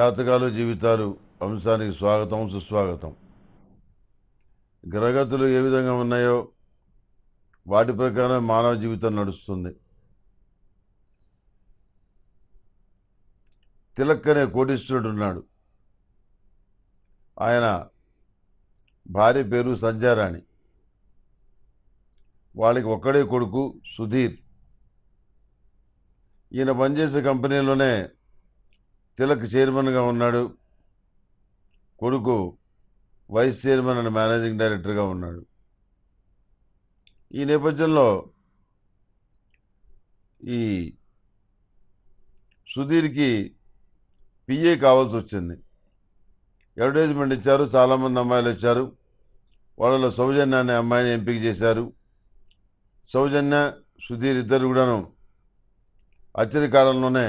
జాతకాలు జీవితాలు అంశానికి స్వాగతం సుస్వాగతం గ్రహగతులు ఏ విధంగా ఉన్నాయో వాటి ప్రకారం మానవ జీవితం నడుస్తుంది తిలక్ అనే కోటీశ్వరుడు ఉన్నాడు ఆయన భార్య పేరు సంజారాణి వాళ్ళకి ఒక్కడే కొడుకు సుధీర్ ఈయన పనిచేసే కంపెనీలోనే తిలక్ చైర్మన్గా ఉన్నాడు కొడుకు వైస్ చైర్మన్ అండ్ మేనేజింగ్ డైరెక్టర్గా ఉన్నాడు ఈ నేపథ్యంలో ఈ సుధీర్కి పిఏ కావాల్సి వచ్చింది అడ్వర్టైజ్మెంట్ ఇచ్చారు చాలామంది అమ్మాయిలు వచ్చారు వాళ్ళలో సౌజన్య అనే అమ్మాయిని ఎంపిక చేశారు సౌజన్య సుధీర్ ఇద్దరు కూడాను అచ్చరి కాలంలోనే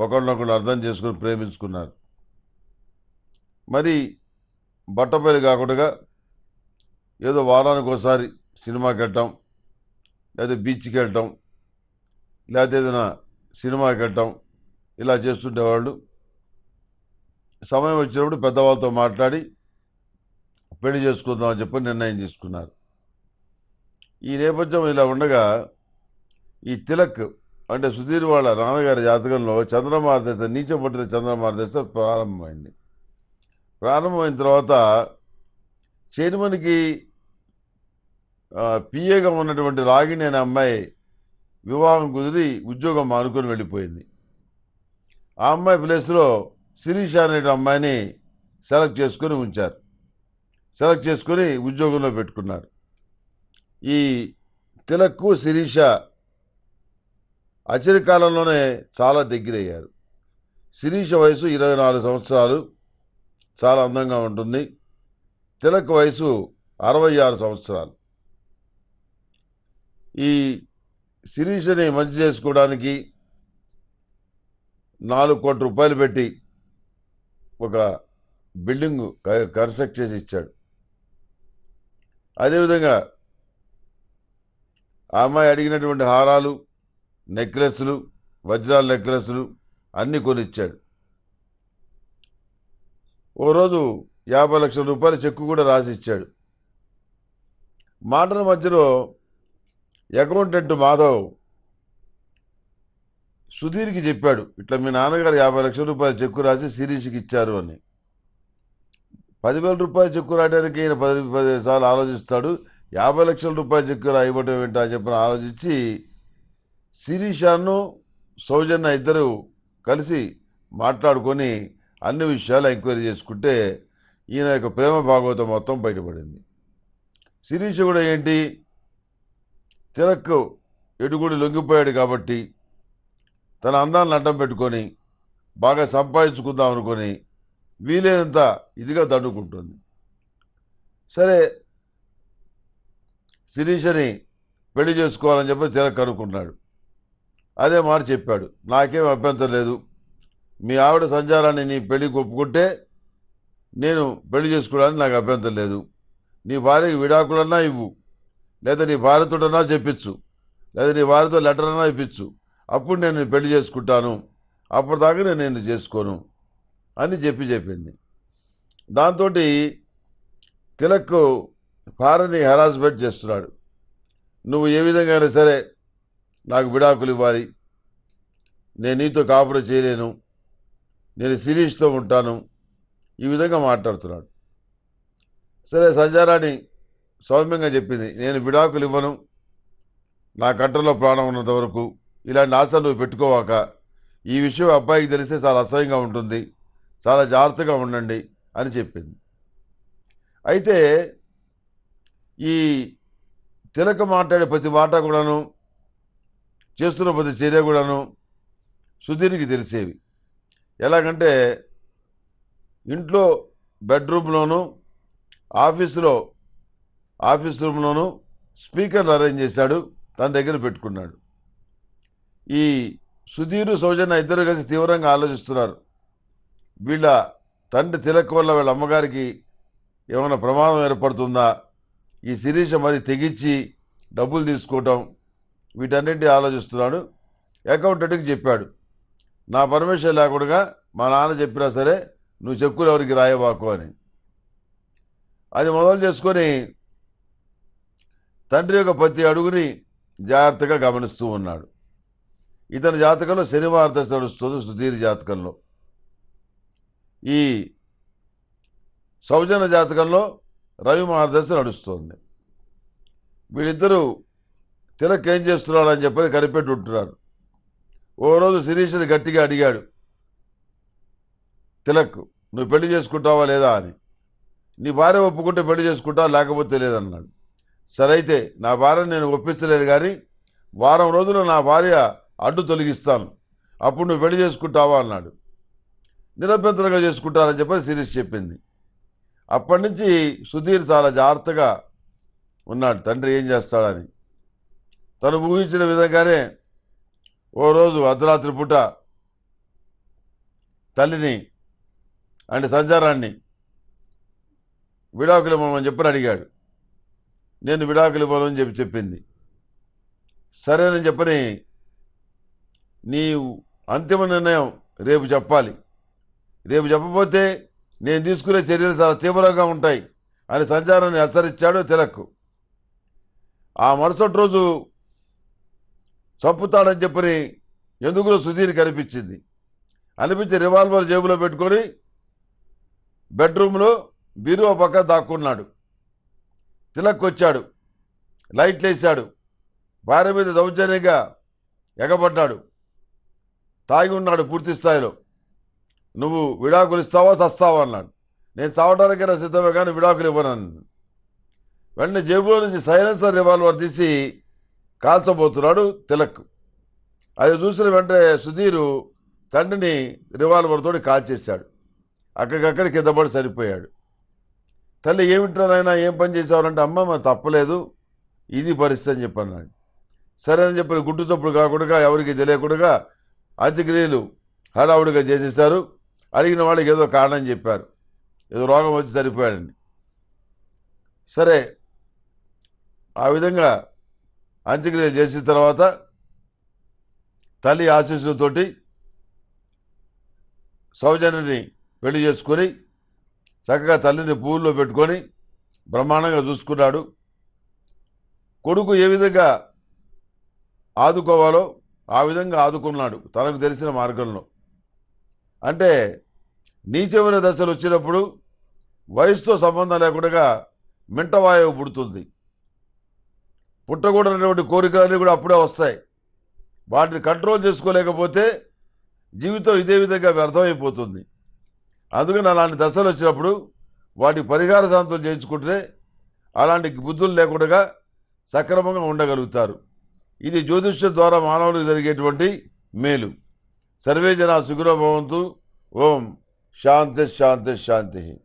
ఒకళ్ళొకళ్ళు అర్థం చేసుకుని ప్రేమించుకున్నారు మరి బట్టపల్లి కాకుండా ఏదో వారానికి ఒకసారి సినిమాకి వెళ్ళటం లేదా బీచ్కి వెళ్ళటం లేకపోతే ఏదైనా సినిమాకి వెళ్ళటం ఇలా చేస్తుండేవాళ్ళు సమయం వచ్చినప్పుడు పెద్దవాళ్ళతో మాట్లాడి పెళ్లి చేసుకుందామని చెప్పి నిర్ణయం తీసుకున్నారు ఈ నేపథ్యం ఇలా ఉండగా ఈ తిలక్ అంటే సుధీర్ వాళ్ళ నాన్నగారి జాతకంలో చంద్రమార్దశ పట్టిన చంద్రమార్దశ ప్రారంభమైంది ప్రారంభమైన తర్వాత చేనుమనికి పిఏగా ఉన్నటువంటి రాగిణి అనే అమ్మాయి వివాహం కుదిరి ఉద్యోగం మానుకొని వెళ్ళిపోయింది ఆ అమ్మాయి ప్లేస్లో శిరీష అనే అమ్మాయిని సెలెక్ట్ చేసుకొని ఉంచారు సెలెక్ట్ చేసుకొని ఉద్యోగంలో పెట్టుకున్నారు ఈ తిలక్కు శిరీష కాలంలోనే చాలా దగ్గరయ్యారు శిరీష వయసు ఇరవై నాలుగు సంవత్సరాలు చాలా అందంగా ఉంటుంది తిలక్ వయసు అరవై ఆరు సంవత్సరాలు ఈ శిరీషని మంచి చేసుకోవడానికి నాలుగు కోట్ల రూపాయలు పెట్టి ఒక బిల్డింగ్ కన్స్ట్రక్ట్ చేసి ఇచ్చాడు అదేవిధంగా ఆ అమ్మాయి అడిగినటువంటి హారాలు నెక్లెస్లు వజ్రాల నెక్లెస్లు అన్నీ కొనిచ్చాడు ఓ రోజు యాభై లక్షల రూపాయల చెక్కు కూడా రాసిచ్చాడు మాటల మధ్యలో అకౌంటెంట్ మాధవ్ సుధీర్కి చెప్పాడు ఇట్లా మీ నాన్నగారు యాభై లక్షల రూపాయల చెక్కు రాసి శిరీష్కి ఇచ్చారు అని పదివేల రూపాయల చెక్కు రాయడానికి ఈయన పది పదిహేను సార్లు ఆలోచిస్తాడు యాభై లక్షల రూపాయల చెక్కు రాయబడటం ఏంటో అని ఆలోచించి శిరీషాను సౌజన్య ఇద్దరు కలిసి మాట్లాడుకొని అన్ని విషయాలు ఎంక్వైరీ చేసుకుంటే ఈయన యొక్క ప్రేమ భాగవతం మొత్తం బయటపడింది శిరీష కూడా ఏంటి తిరక్కు ఎడుగుడు లొంగిపోయాడు కాబట్టి తన అందాలను అడ్డం పెట్టుకొని బాగా సంపాదించుకుందాం అనుకొని వీలైనంత ఇదిగా దండుకుంటుంది సరే శిరీషని పెళ్లి చేసుకోవాలని చెప్పి తిలక్ అనుకున్నాడు అదే మాట చెప్పాడు నాకేం అభ్యంతరం లేదు మీ ఆవిడ సంచారాన్ని నీ పెళ్ళికి ఒప్పుకుంటే నేను పెళ్లి చేసుకోవడానికి నాకు అభ్యంతరం లేదు నీ భార్యకి విడాకులన్నా ఇవ్వు లేదా నీ భార్యతోటన్నా చెప్పించు లేదా నీ భార్యతో లెటర్ అన్నా ఇప్పించు అప్పుడు నేను పెళ్లి చేసుకుంటాను అప్పటిదాకా నేను నేను చేసుకోను అని చెప్పి చెప్పింది దాంతో తిలక్ భార్యని హెరాస్మెంట్ చేస్తున్నాడు నువ్వు ఏ విధంగా సరే నాకు విడాకులు ఇవ్వాలి నేను నీతో కాపురం చేయలేను నేను శిరీష్తో ఉంటాను ఈ విధంగా మాట్లాడుతున్నాడు సరే సంజారాణి సౌమ్యంగా చెప్పింది నేను విడాకులు ఇవ్వను నా కంటలో ప్రాణం ఉన్నంత వరకు ఇలాంటి ఆశలు పెట్టుకోవాక ఈ విషయం అబ్బాయికి తెలిస్తే చాలా అసహ్యంగా ఉంటుంది చాలా జాగ్రత్తగా ఉండండి అని చెప్పింది అయితే ఈ తిలక మాట్లాడే ప్రతి మాట కూడాను చేస్తున్న ప్రతి చర్య కూడాను సుధీర్కి తెలిసేవి ఎలాగంటే ఇంట్లో బెడ్రూమ్లోను ఆఫీసులో ఆఫీస్ రూమ్లోను స్పీకర్లు అరేంజ్ చేశాడు తన దగ్గర పెట్టుకున్నాడు ఈ సుధీర్ సౌజన్య ఇద్దరు కలిసి తీవ్రంగా ఆలోచిస్తున్నారు వీళ్ళ తండ్రి తిలక్ వల్ల వీళ్ళ అమ్మగారికి ఏమైనా ప్రమాదం ఏర్పడుతుందా ఈ శిరీష మరి తెగించి డబ్బులు తీసుకోవటం వీటన్నిటిని ఆలోచిస్తున్నాడు అకౌంటెంట్కి చెప్పాడు నా పర్మిషన్ లేకుండా మా నాన్న చెప్పినా సరే నువ్వు చెక్కులు ఎవరికి రాయబాకు అని అది మొదలు చేసుకొని తండ్రి యొక్క ప్రతి అడుగుని జాగ్రత్తగా గమనిస్తూ ఉన్నాడు ఇతని జాతకంలో శనివార్త నడుస్తుంది సుధీర్ జాతకంలో ఈ సౌజన్య జాతకంలో రవి మహాదశ నడుస్తుంది వీళ్ళిద్దరూ తిలక్ ఏం చేస్తున్నాడు అని చెప్పని కనిపెట్టి ఉంటున్నారు ఓ రోజు శిరీష్ని గట్టిగా అడిగాడు తిలక్ నువ్వు పెళ్లి చేసుకుంటావా లేదా అని నీ భార్య ఒప్పుకుంటే పెళ్లి చేసుకుంటా లేకపోతే లేదన్నాడు సరైతే నా భార్య నేను ఒప్పించలేదు కానీ వారం రోజులు నా భార్య అడ్డు తొలగిస్తాను అప్పుడు నువ్వు పెళ్లి చేసుకుంటావా అన్నాడు నిరభ్యంతరంగా చేసుకుంటానని చెప్పి శిరీష్ చెప్పింది అప్పటి నుంచి సుధీర్ చాలా జాగ్రత్తగా ఉన్నాడు తండ్రి ఏం చేస్తాడని తను ఊహించిన విధంగానే ఓ రోజు అర్ధరాత్రి పూట తల్లిని అంటే సంచారాన్ని విడాకులు ఇవ్వమని చెప్పని అడిగాడు నేను విడాకులు ఇవ్వను అని చెప్పి చెప్పింది సరేనని చెప్పని నీ అంతిమ నిర్ణయం రేపు చెప్పాలి రేపు చెప్పపోతే నేను తీసుకునే చర్యలు చాలా తీవ్రంగా ఉంటాయి అని సంచారాన్ని హెచ్చరించాడు తిలక్ ఆ మరుసటి రోజు చంపుతాడని చెప్పని ఎందుకులో సుధీర్కి అనిపించింది అనిపించి రివాల్వర్ జేబులో పెట్టుకొని బెడ్రూమ్లో బీరువా పక్క దాక్కున్నాడు తిలక్ వచ్చాడు లైట్లు వేసాడు భార్య మీద దౌర్జన్యంగా ఎగబడ్డాడు తాగి ఉన్నాడు పూర్తి స్థాయిలో నువ్వు విడాకులు ఇస్తావా చస్తావా అన్నాడు నేను చావడానికైనా సిద్ధమే కానీ విడాకులు ఇవ్వనన్నాను వెంటనే జేబులో నుంచి సైలెన్సర్ రివాల్వర్ తీసి కాల్చబోతున్నాడు తిలక్ అది చూసిన వెంటనే సుధీరు తండ్రిని రివాల్వర్తోటి కాల్చేశాడు అక్కడికక్కడ కింద పడి సరిపోయాడు తల్లి ఆయన ఏం పని చేసేవారంటే అమ్మ మరి తప్పలేదు ఇది పరిస్థితి అని చెప్పన్నాడు సరే అని చెప్పిన గుడ్డు చప్పుడు కాకుండా ఎవరికి తెలియకుండా అతిక్రియలు హడావుడిగా చేసేసారు అడిగిన వాళ్ళకి ఏదో కారణం చెప్పారు ఏదో రోగం వచ్చి సరిపోయాడని సరే ఆ విధంగా అంత్యక్రియ చేసిన తర్వాత తల్లి ఆశీస్సులతోటి సౌజన్యని పెళ్లి చేసుకొని చక్కగా తల్లిని పూల్లో పెట్టుకొని బ్రహ్మాండంగా చూసుకున్నాడు కొడుకు ఏ విధంగా ఆదుకోవాలో ఆ విధంగా ఆదుకున్నాడు తనకు తెలిసిన మార్గంలో అంటే నీచమైన దశలు వచ్చినప్పుడు వయసుతో సంబంధం లేకుండా మింటవాయువు పుడుతుంది పుట్టకూడనటువంటి కోరికలన్నీ కూడా అప్పుడే వస్తాయి వాటిని కంట్రోల్ చేసుకోలేకపోతే జీవితం ఇదే విధంగా వ్యర్థమైపోతుంది అందుకని అలాంటి దశలు వచ్చినప్పుడు వాటి పరిహార శాంతం చేయించుకుంటే అలాంటి బుద్ధులు లేకుండా సక్రమంగా ఉండగలుగుతారు ఇది జ్యోతిష్యం ద్వారా మానవులకు జరిగేటువంటి మేలు సర్వే జనా సుగ్రభవంతు భవంతు ఓం శాంతి శాంతి శాంతి